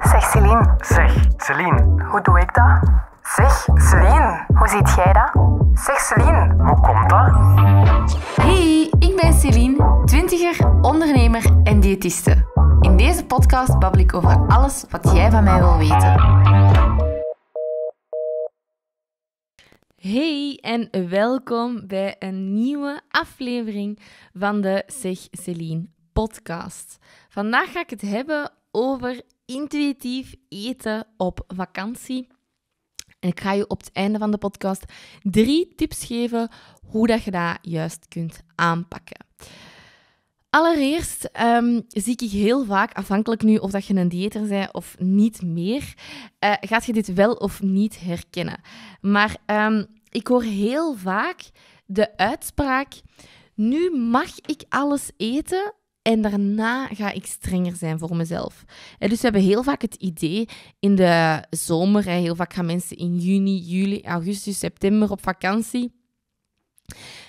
Zeg Celine. Zeg, Celine. Hoe doe ik dat? Zeg, Celine. Hoe ziet jij dat? Zeg Celine. Hoe komt dat? Hey, ik ben Celine, twintiger, ondernemer en diëtiste. In deze podcast babbel ik over alles wat jij van mij wil weten. Hey en welkom bij een nieuwe aflevering van de Zeg Celine podcast. Vandaag ga ik het hebben over intuïtief eten op vakantie. En ik ga je op het einde van de podcast drie tips geven hoe dat je dat juist kunt aanpakken. Allereerst ehm, zie ik heel vaak, afhankelijk nu of dat je een diëter bent of niet meer, eh, gaat je dit wel of niet herkennen. Maar ehm, ik hoor heel vaak de uitspraak: nu mag ik alles eten. En daarna ga ik strenger zijn voor mezelf. En eh, dus we hebben heel vaak het idee in de zomer, heel vaak gaan mensen in juni, juli, augustus, september op vakantie.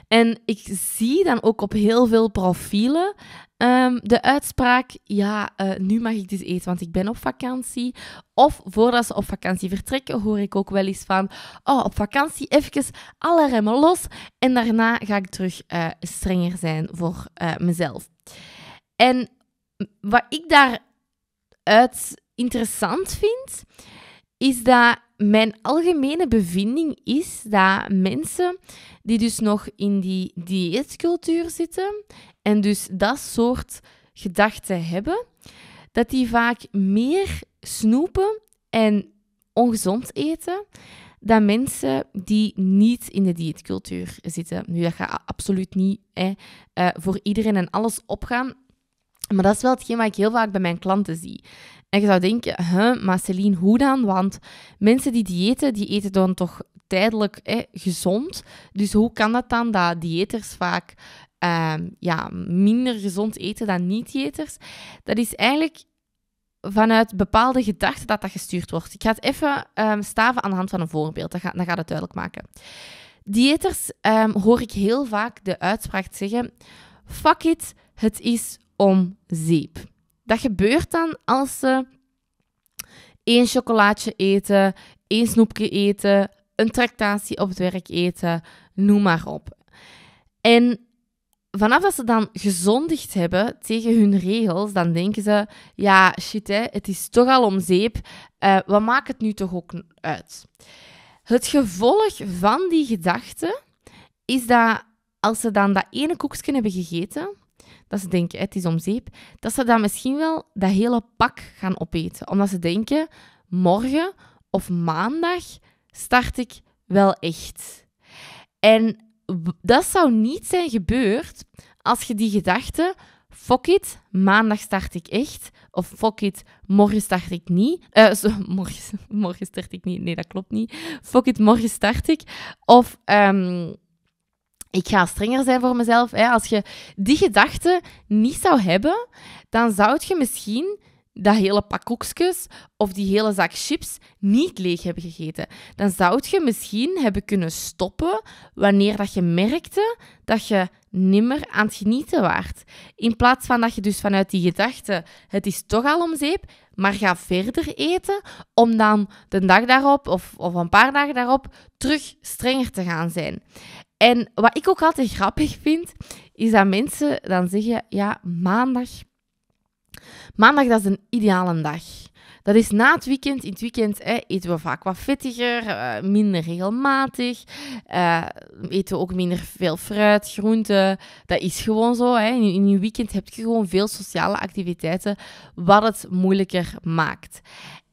En ik zie dan ook op heel veel profielen ehm, de uitspraak: ja, eh, nu mag ik dit dus eten, want ik ben op vakantie. Of voordat ze op vakantie vertrekken, hoor ik ook wel eens van: oh, op vakantie even alle remmen los en daarna ga ik terug eh, strenger zijn voor eh, mezelf. En wat ik daaruit interessant vind, is dat mijn algemene bevinding is dat mensen die dus nog in die dieetcultuur zitten en dus dat soort gedachten hebben, dat die vaak meer snoepen en ongezond eten dan mensen die niet in de dieetcultuur zitten. Nu, dat gaat absoluut niet hè, eh, voor iedereen en alles opgaan. Maar dat is wel hetgeen wat ik heel vaak bij mijn klanten zie. En je zou denken, huh, maar Celine, hoe dan? Want mensen die diëten, die eten dan toch tijdelijk gezond. Dus hoe kan dat dan dat diëters vaak ehm, ja, minder gezond eten dan niet-diëters? Dat is eigenlijk vanuit bepaalde gedachten dat dat gestuurd wordt. Ik ga het even ehm, staven aan de hand van een voorbeeld. Dan gaat, dat het duidelijk maken. Diëters ehm, hoor ik heel vaak de uitspraak zeggen: Fuck it, het is om zeep. Dat gebeurt dan als ze één chocolaatje eten, één snoepje eten, een tractatie op het werk eten, noem maar op. En vanaf dat ze dan gezondigd hebben tegen hun regels, dan denken ze: ja, shit, hè, het is toch al om zeep. Uh, wat maakt het nu toch ook uit? Het gevolg van die gedachte is dat als ze dan dat ene koekje hebben gegeten, dat ze denken, het is om zeep, dat ze dan misschien wel dat hele pak gaan opeten. Omdat ze denken, morgen of maandag start ik wel echt. En dat zou niet zijn gebeurd als je die gedachte, fuck it, maandag start ik echt, of fuck it, morgen start ik niet. Eh, morgen, morgen start ik niet, nee, dat klopt niet. Fuck it, morgen start ik. Of... Ehm, ik ga strenger zijn voor mezelf. Hè. Als je die gedachte niet zou hebben, dan zou je misschien dat hele pak koekjes of die hele zak chips niet leeg hebben gegeten. Dan zou je misschien hebben kunnen stoppen wanneer dat je merkte dat je nimmer aan het genieten waart. In plaats van dat je dus vanuit die gedachte, het is toch al om zeep, maar ga verder eten om dan de dag daarop of, of een paar dagen daarop terug strenger te gaan zijn. En wat ik ook altijd grappig vind, is dat mensen dan zeggen, ja, maandag, maandag dat is een ideale dag. Dat is na het weekend. In het weekend hè, eten we vaak wat vettiger, eh, minder regelmatig. Uh, eten we ook minder veel fruit, groenten. Dat is gewoon zo. Hè. In, in je weekend heb je gewoon veel sociale activiteiten, wat het moeilijker maakt.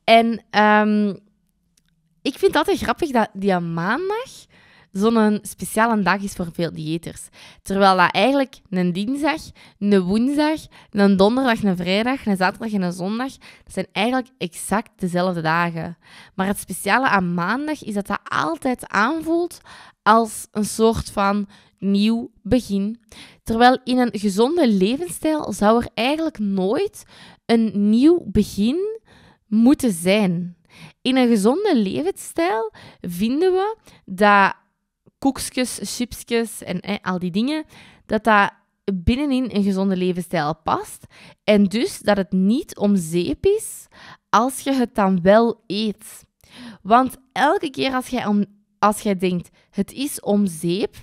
En ehm, ik vind het altijd grappig dat die maandag zo'n speciale dag is voor veel diëters. Terwijl dat eigenlijk een dinsdag, een woensdag, een donderdag, een vrijdag, een zaterdag en een zondag, dat zijn eigenlijk exact dezelfde dagen. Maar het speciale aan maandag is dat dat altijd aanvoelt als een soort van nieuw begin. Terwijl in een gezonde levensstijl zou er eigenlijk nooit een nieuw begin moeten zijn. In een gezonde levensstijl vinden we dat koekjes, chipsjes en al die dingen, dat dat binnenin een gezonde levensstijl past. En dus dat het niet om zeep is als je het dan wel eet. Want elke keer als jij, om, als jij denkt, het is om zeep,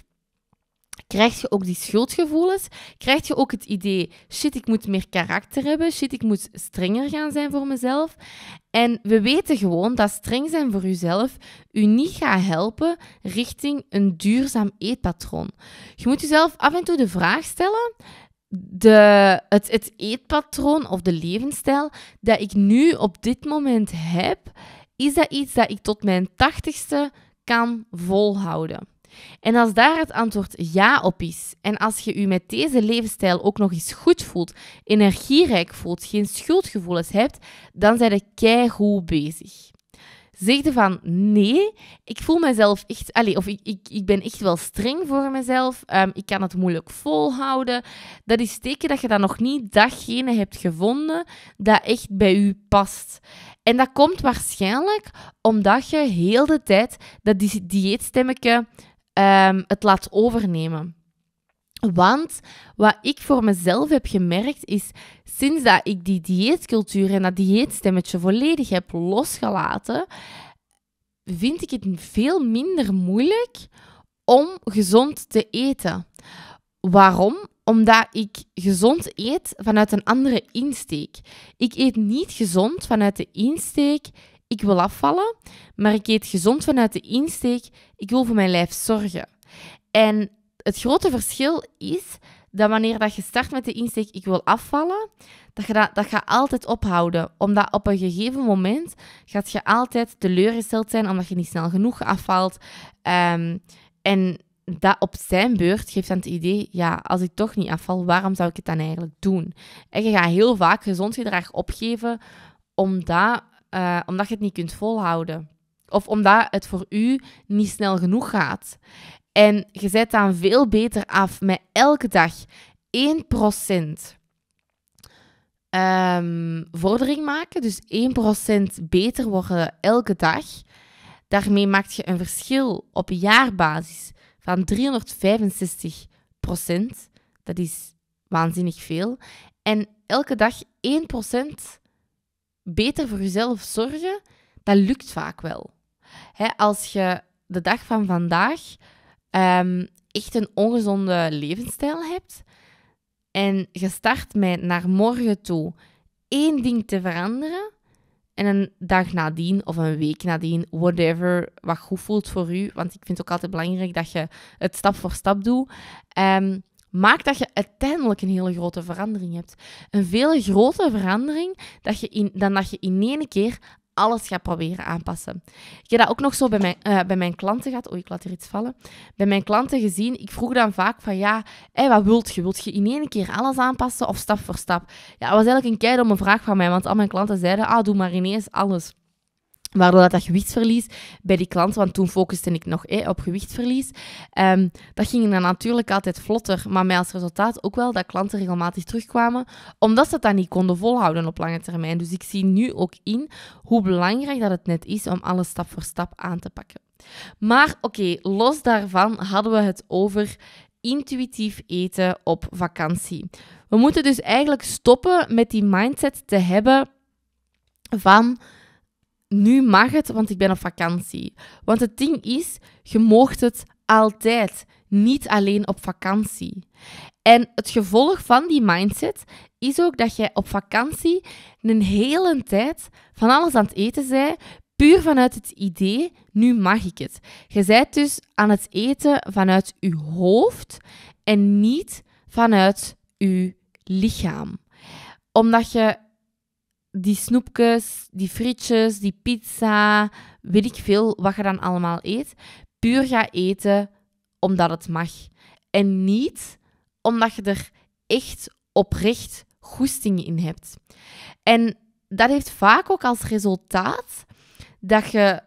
krijg je ook die schuldgevoelens. Krijg je ook het idee, shit, ik moet meer karakter hebben. Shit, ik moet strenger gaan zijn voor mezelf. En we weten gewoon dat streng zijn voor jezelf u niet gaat helpen richting een duurzaam eetpatroon. Je moet jezelf af en toe de vraag stellen, de, het, het eetpatroon of de levensstijl dat ik nu op dit moment heb, is dat iets dat ik tot mijn tachtigste kan volhouden? En als daar het antwoord ja op is, en als je je met deze levensstijl ook nog eens goed voelt, energierijk voelt, geen schuldgevoelens hebt, dan zijn de keihou bezig. Zeg je van nee, ik voel mezelf echt, allez, of ik, ik, ik ben echt wel streng voor mezelf, ehm, ik kan het moeilijk volhouden. Dat is teken dat je dan nog niet datgene hebt gevonden dat echt bij u past. En dat komt waarschijnlijk omdat je heel de tijd dat die dieetstemmetje Ehm, het laat overnemen. Want wat ik voor mezelf heb gemerkt is, sinds dat ik die dieetcultuur en dat dieetstemmetje volledig heb losgelaten, vind ik het veel minder moeilijk om gezond te eten. Waarom? Omdat ik gezond eet vanuit een andere insteek. Ik eet niet gezond vanuit de insteek ik wil afvallen, maar ik eet gezond vanuit de insteek. Ik wil voor mijn lijf zorgen. En het grote verschil is dat wanneer dat je start met de insteek ik wil afvallen, dat je dat, gaat altijd ophouden. Omdat op een gegeven moment gaat je altijd teleurgesteld zijn omdat je niet snel genoeg afvalt. Ehm, en dat op zijn beurt geeft dan het idee, ja, als ik toch niet afval, waarom zou ik het dan eigenlijk doen? En je gaat heel vaak gezond gedrag opgeven omdat eh, omdat je het niet kunt volhouden. Of omdat het voor u niet snel genoeg gaat. En je zet dan veel beter af met elke dag 1% um, ehm, vordering maken. Dus 1% beter worden elke dag. Daarmee maak je een verschil op jaarbasis van 365 Dat is waanzinnig veel. En elke dag 1 beter voor jezelf zorgen, dat lukt vaak wel. Hè, als je de dag van vandaag ehm, echt een ongezonde levensstijl hebt en je start met naar morgen toe één ding te veranderen en een dag nadien of een week nadien, whatever, wat goed voelt voor u, want ik vind het ook altijd belangrijk dat je het stap voor stap doet. Ehm, maakt dat je uiteindelijk een hele grote verandering hebt. Een veel grotere verandering dat je in, dan dat je in één keer alles gaat proberen aanpassen. Ik heb dat ook nog zo bij mijn, eh, bij mijn klanten gehad. Oei, ik laat hier iets vallen. Bij mijn klanten gezien, ik vroeg dan vaak van ja, wat wilt je? Wilt je in één keer alles aanpassen of stap voor stap? Ja, dat was eigenlijk een kei vraag van mij, want al mijn klanten zeiden, ah, doe maar ineens alles. Waardoor dat, dat gewichtsverlies bij die klant, want toen focuste ik nog eh, op gewichtsverlies, ehm, dat ging dan natuurlijk altijd vlotter. Maar mij als resultaat ook wel dat klanten regelmatig terugkwamen, omdat ze dat niet konden volhouden op lange termijn. Dus ik zie nu ook in hoe belangrijk dat het net is om alles stap voor stap aan te pakken. Maar oké, los daarvan hadden we het over intuïtief eten op vakantie. We moeten dus eigenlijk stoppen met die mindset te hebben van nu mag het, want ik ben op vakantie. Want het ding is, je moogt het altijd, niet alleen op vakantie. En het gevolg van die mindset is ook dat jij op vakantie een hele tijd van alles aan het eten zij, puur vanuit het idee, nu mag ik het. Je bent dus aan het eten vanuit je hoofd en niet vanuit je lichaam. Omdat je die snoepjes, die frietjes, die pizza, weet ik veel wat je dan allemaal eet, puur ga eten omdat het mag. En niet omdat je er echt oprecht goesting in hebt. En dat heeft vaak ook als resultaat dat je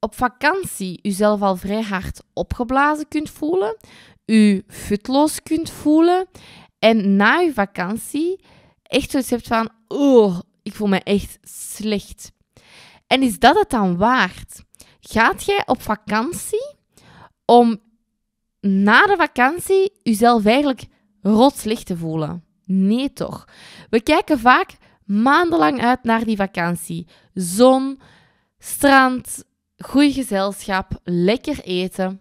op vakantie jezelf al vrij hard opgeblazen kunt voelen, je futloos kunt voelen en na je vakantie echt zoiets hebt van, oh, ik voel me echt slecht. En is dat het dan waard? Gaat jij op vakantie om na de vakantie jezelf eigenlijk rot slecht te voelen? Nee toch? We kijken vaak maandenlang uit naar die vakantie. Zon, strand, goed gezelschap, lekker eten.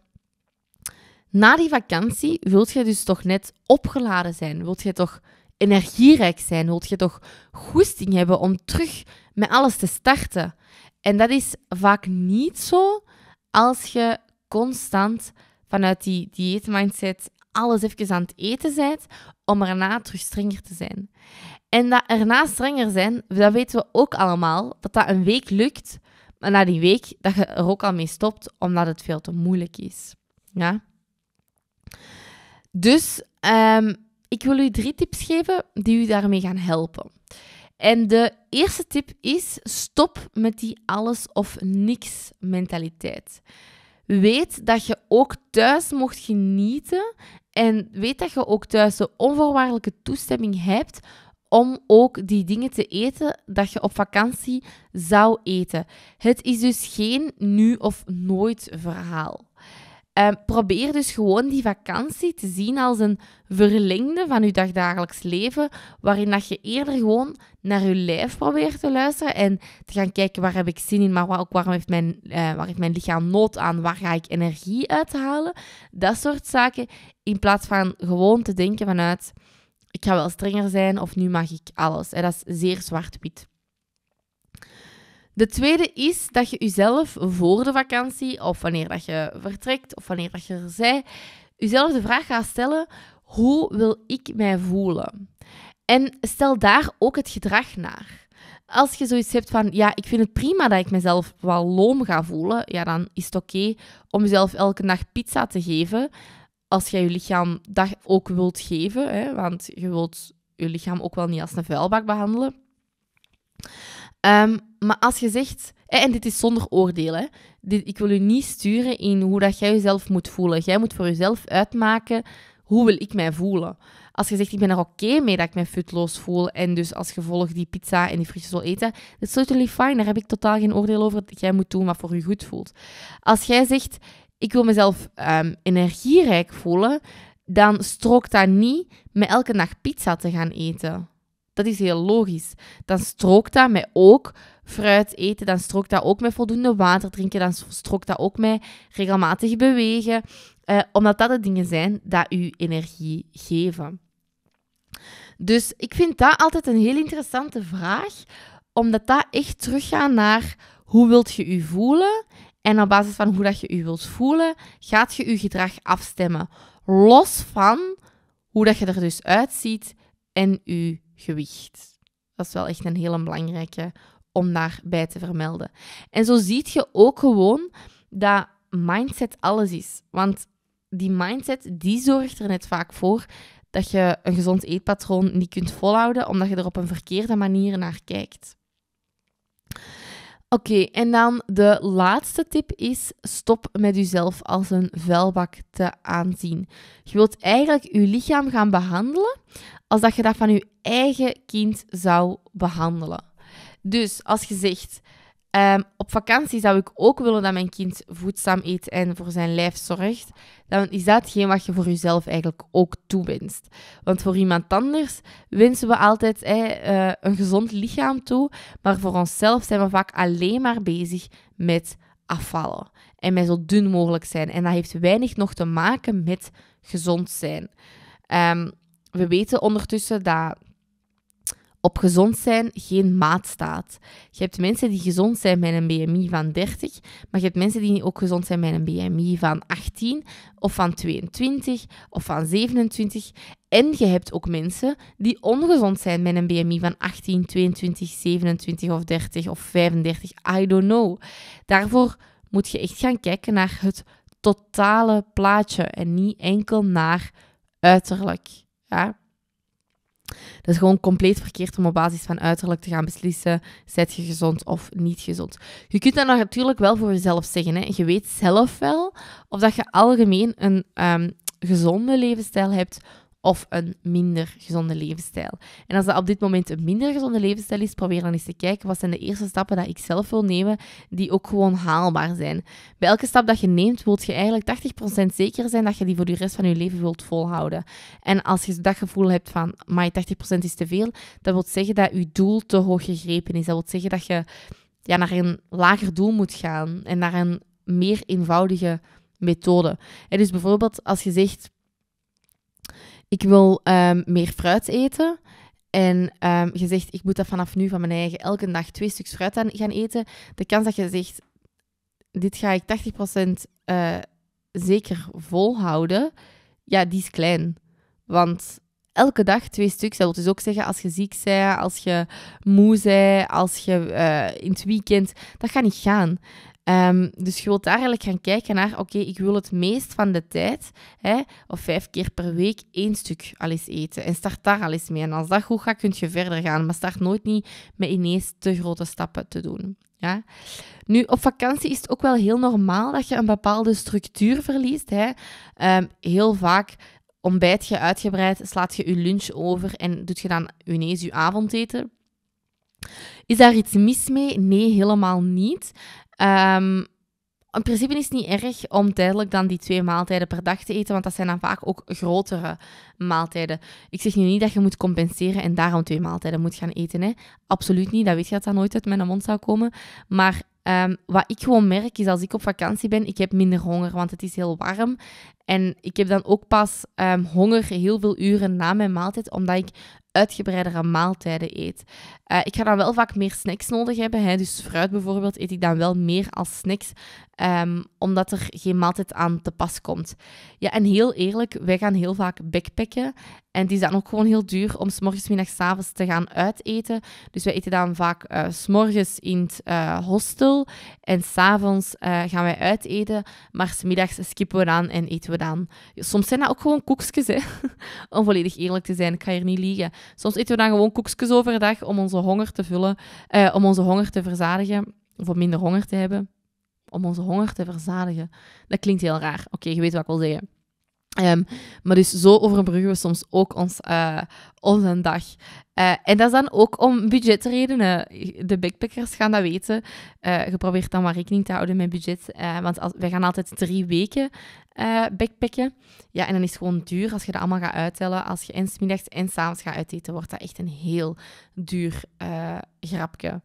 Na die vakantie wilt je dus toch net opgeladen zijn? Wilt je toch energierijk zijn, hoort je toch goesting hebben om terug met alles te starten. En dat is vaak niet zo als je constant vanuit die dieetmindset alles even aan het eten bent, om erna terug strenger te zijn. En dat erna strenger zijn, dat weten we ook allemaal, dat dat een week lukt, maar na die week dat je er ook al mee stopt, omdat het veel te moeilijk is. Ja? Dus um, ik wil u drie tips geven die u daarmee gaan helpen. En de eerste tip is: stop met die alles of niks mentaliteit. Weet dat je ook thuis mocht genieten en weet dat je ook thuis de onvoorwaardelijke toestemming hebt om ook die dingen te eten dat je op vakantie zou eten. Het is dus geen nu of nooit verhaal. Ehm, probeer dus gewoon die vakantie te zien als een verlengde van je dagdagelijks leven, waarin dat je eerder gewoon naar je lijf probeert te luisteren en te gaan kijken waar heb ik zin in, maar ook waar heeft mijn, eh, waar heeft mijn lichaam nood aan, waar ga ik energie uithalen, dat soort zaken, in plaats van gewoon te denken vanuit ik ga wel strenger zijn of nu mag ik alles. En dat is zeer zwart-wit. De tweede is dat je jezelf voor de vakantie, of wanneer dat je vertrekt, of wanneer dat je er zij, jezelf de vraag gaat stellen: hoe wil ik mij voelen? En stel daar ook het gedrag naar. Als je zoiets hebt van, ja, ik vind het prima dat ik mezelf wel loom ga voelen, ja, dan is het oké om jezelf elke dag pizza te geven. Als jij je lichaam dat ook wilt geven, hè, want je wilt je lichaam ook wel niet als een vuilbak behandelen. Ehm, maar als je zegt, en dit is zonder oordelen, ik wil u niet sturen in hoe dat jij jezelf moet voelen. Jij moet voor jezelf uitmaken hoe wil ik mij voelen. Als je zegt, ik ben er oké mee dat ik mij futloos voel en dus als gevolg die pizza en die frietjes wil eten, dat is totally fine, daar heb ik totaal geen oordeel over. Jij moet doen wat voor je goed voelt. Als jij zegt, ik wil mezelf um, energierijk voelen, dan strookt dat niet met elke dag pizza te gaan eten. Dat is heel logisch. Dan strookt dat met ook fruit eten, dan strookt dat ook met voldoende water drinken, dan strookt dat ook met regelmatig bewegen, eh, omdat dat de dingen zijn die u energie geven. Dus ik vind dat altijd een heel interessante vraag, omdat dat echt teruggaat naar hoe wilt je u voelen en op basis van hoe dat je u wilt voelen, gaat je je gedrag afstemmen. Los van hoe dat je er dus uitziet en je gewicht. Dat is wel echt een hele belangrijke om daarbij te vermelden. En zo ziet je ook gewoon dat mindset alles is. Want die mindset die zorgt er net vaak voor dat je een gezond eetpatroon niet kunt volhouden, omdat je er op een verkeerde manier naar kijkt. Oké, en dan de laatste tip is: stop met jezelf als een vuilbak te aanzien. Je wilt eigenlijk je lichaam gaan behandelen als dat je dat van je eigen kind zou behandelen. Dus als je zegt: Ehm, op vakantie zou ik ook willen dat mijn kind voedzaam eet en voor zijn lijf zorgt. Dan is dat geen wat je voor jezelf eigenlijk ook toewenst. Want voor iemand anders wensen we altijd eh, een gezond lichaam toe. Maar voor onszelf zijn we vaak alleen maar bezig met afvallen. En met zo dun mogelijk zijn. En dat heeft weinig nog te maken met gezond zijn. Ehm, we weten ondertussen dat op gezond zijn geen maatstaat. Je hebt mensen die gezond zijn met een BMI van 30, maar je hebt mensen die ook gezond zijn met een BMI van 18 of van 22 of van 27. En je hebt ook mensen die ongezond zijn met een BMI van 18, 22, 27 of 30 of 35. I don't know. Daarvoor moet je echt gaan kijken naar het totale plaatje en niet enkel naar uiterlijk. Ja? Dat is gewoon compleet verkeerd om op basis van uiterlijk te gaan beslissen: zet je gezond of niet gezond? Je kunt dat natuurlijk wel voor jezelf zeggen. Hè. Je weet zelf wel of dat je algemeen een ehm, gezonde levensstijl hebt of een minder gezonde levensstijl. En als dat op dit moment een minder gezonde levensstijl is, probeer dan eens te kijken wat zijn de eerste stappen dat ik zelf wil nemen, die ook gewoon haalbaar zijn. Bij elke stap dat je neemt, wilt je eigenlijk 80% zeker zijn dat je die voor de rest van je leven wilt volhouden. En als je dat gevoel hebt van, my 80% is te veel, dat wil zeggen dat je doel te hoog gegrepen is. Dat wil zeggen dat je ja, naar een lager doel moet gaan en naar een meer eenvoudige methode. En dus bijvoorbeeld als je zegt, ik wil ehm, meer fruit eten. En ehm, je zegt, ik moet dat vanaf nu van mijn eigen elke dag twee stuks fruit gaan eten. De kans dat je zegt, dit ga ik 80% uh, eh, zeker volhouden, ja, die is klein. Want elke dag twee stuks, dat wil dus ook zeggen als je ziek bent, als je moe bent, als je eh, in het weekend, dat gaat niet gaan. Ehm, dus je wilt daar eigenlijk gaan kijken naar, oké, ik wil het meest van de tijd, hè, of vijf keer per week, één stuk al eens eten. En start daar al eens mee. En als dat goed gaat, kun je verder gaan. Maar start nooit niet met ineens te grote stappen te doen. Ja? Nu, op vakantie is het ook wel heel normaal dat je een bepaalde structuur verliest. Hè. Ehm, heel vaak ontbijt je uitgebreid, slaat je je lunch over en doet je dan ineens je avondeten. Is daar iets mis mee? Nee, helemaal niet. Ehm, in principe is het niet erg om tijdelijk dan die twee maaltijden per dag te eten, want dat zijn dan vaak ook grotere maaltijden. Ik zeg nu niet dat je moet compenseren en daarom twee maaltijden moet gaan eten. Hè. Absoluut niet, dat weet je dat dat nooit uit mijn mond zou komen. Maar ehm, wat ik gewoon merk is als ik op vakantie ben, ik heb minder honger, want het is heel warm. En ik heb dan ook pas ehm, honger heel veel uren na mijn maaltijd, omdat ik uitgebreidere maaltijden eet. Eh, ik ga dan wel vaak meer snacks nodig hebben. Hè? Dus fruit bijvoorbeeld eet ik dan wel meer als snacks Ehm, omdat er geen maaltijd aan te pas komt. Ja, en heel eerlijk, wij gaan heel vaak backpacken. En het is dan ook gewoon heel duur om s morgens, middags, avonds te gaan uiteten. Dus wij eten dan vaak uh, s morgens in het eh, hostel. En s'avonds uh, eh, gaan wij uiteten. Maar smiddags skippen we dan en eten we dan. Soms zijn dat ook gewoon koekjes, hè. om volledig eerlijk te zijn, ik ga hier niet liegen. Soms eten we dan gewoon koekjes overdag om onze honger te vullen. om onze honger te verzadigen. Of om minder honger te hebben om onze honger te verzadigen. Dat klinkt heel raar. Oké, je weet wat ik wil zeggen. Ehm, maar dus zo overbruggen we soms ook ons, eh, onze dag. Eh, en dat is dan ook om budgetredenen. De backpackers gaan dat weten. Uh, je probeert dan maar rekening te houden met budget. want wij gaan altijd drie weken backpacken. Ja, en dan is het gewoon duur als je dat allemaal gaat uittellen. Als je en middags en s'avonds gaat uiteten, wordt dat echt een heel duur grapje.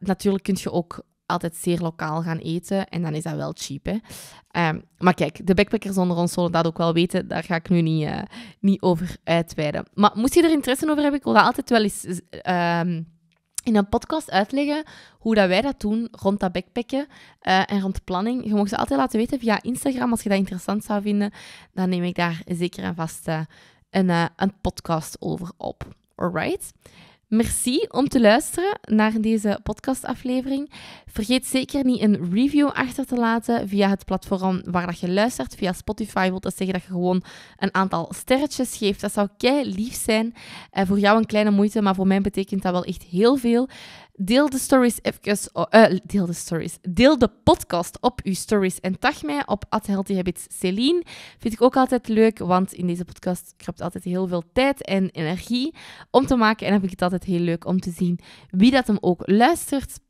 natuurlijk kun je ook altijd zeer lokaal gaan eten. En dan is dat wel cheap, hè. Ehm, maar kijk, de backpackers onder ons zullen dat ook wel weten. Daar ga ik nu niet, eh, niet over uitweiden. Maar moest je er interesse over hebben, ik wil dat altijd wel eens... Ehm, in een podcast uitleggen hoe dat wij dat doen rond dat backpacken eh, en rond planning. Je mag ze altijd laten weten via Instagram. Als je dat interessant zou vinden, dan neem ik daar zeker en vast eh, een, een podcast over op. Alright? Merci om te luisteren naar deze podcastaflevering. Vergeet zeker niet een review achter te laten via het platform waar dat je luistert. Via Spotify wil dat zeggen dat je gewoon een aantal sterretjes geeft. Dat zou kei lief zijn. Eh, voor jou een kleine moeite, maar voor mij betekent dat wel echt heel veel. Deel de stories even... Eh, deel de stories. Deel de podcast op uw stories en tag mij op Celine. Vind ik ook altijd leuk, want in deze podcast kruipt altijd heel veel tijd en energie om te maken. En dan vind ik het altijd heel leuk om te zien wie dat hem ook luistert.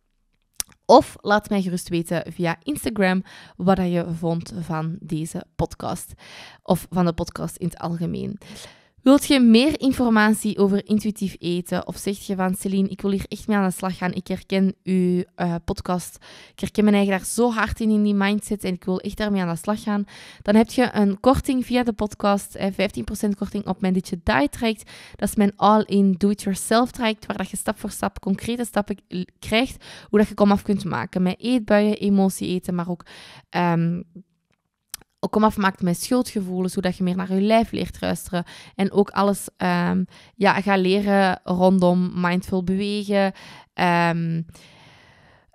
Of laat mij gerust weten via Instagram wat je vond van deze podcast. Of van de podcast in het algemeen. Wilt je meer informatie over intuïtief eten? Of zegt je van Celine, ik wil hier echt mee aan de slag gaan. Ik herken uw eh, podcast. Ik herken mijn eigen daar zo hard in, in die mindset. En ik wil echt daarmee aan de slag gaan. Dan heb je een korting via de podcast. Eh, 15% korting op mijn Ditje Diet trekt. Dat is mijn all-in do-it-yourself trekt, Waar dat je stap voor stap concrete stappen krijgt. Hoe dat je komaf kunt maken. Met eetbuien, emotie eten, maar ook... Ehm, te maken met schuldgevoelens, hoe dat je meer naar je lijf leert luisteren. En ook alles um, ja, ga leren rondom mindful bewegen, ehm,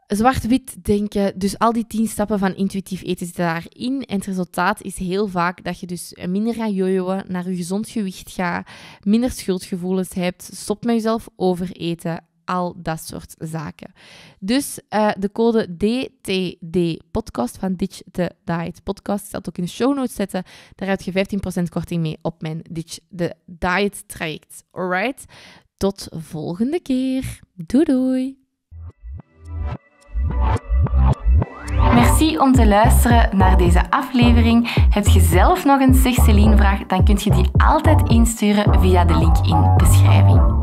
zwart-wit denken. Dus al die tien stappen van intuïtief eten zitten daarin. En het resultaat is heel vaak dat je dus minder gaat jojoen, naar je gezond gewicht gaat, minder schuldgevoelens hebt, stopt met jezelf overeten, al dat soort zaken. Dus eh, de code DTD podcast van Ditch the Diet podcast. Ik zal het ook in de show notes zetten. Daar heb je 15% korting mee op mijn Ditch the Diet traject. Alright? Tot volgende keer. Doei doei. Merci om te luisteren naar deze aflevering. Heb je zelf nog een Zeg vraag dan kun je die altijd insturen via de link in de beschrijving.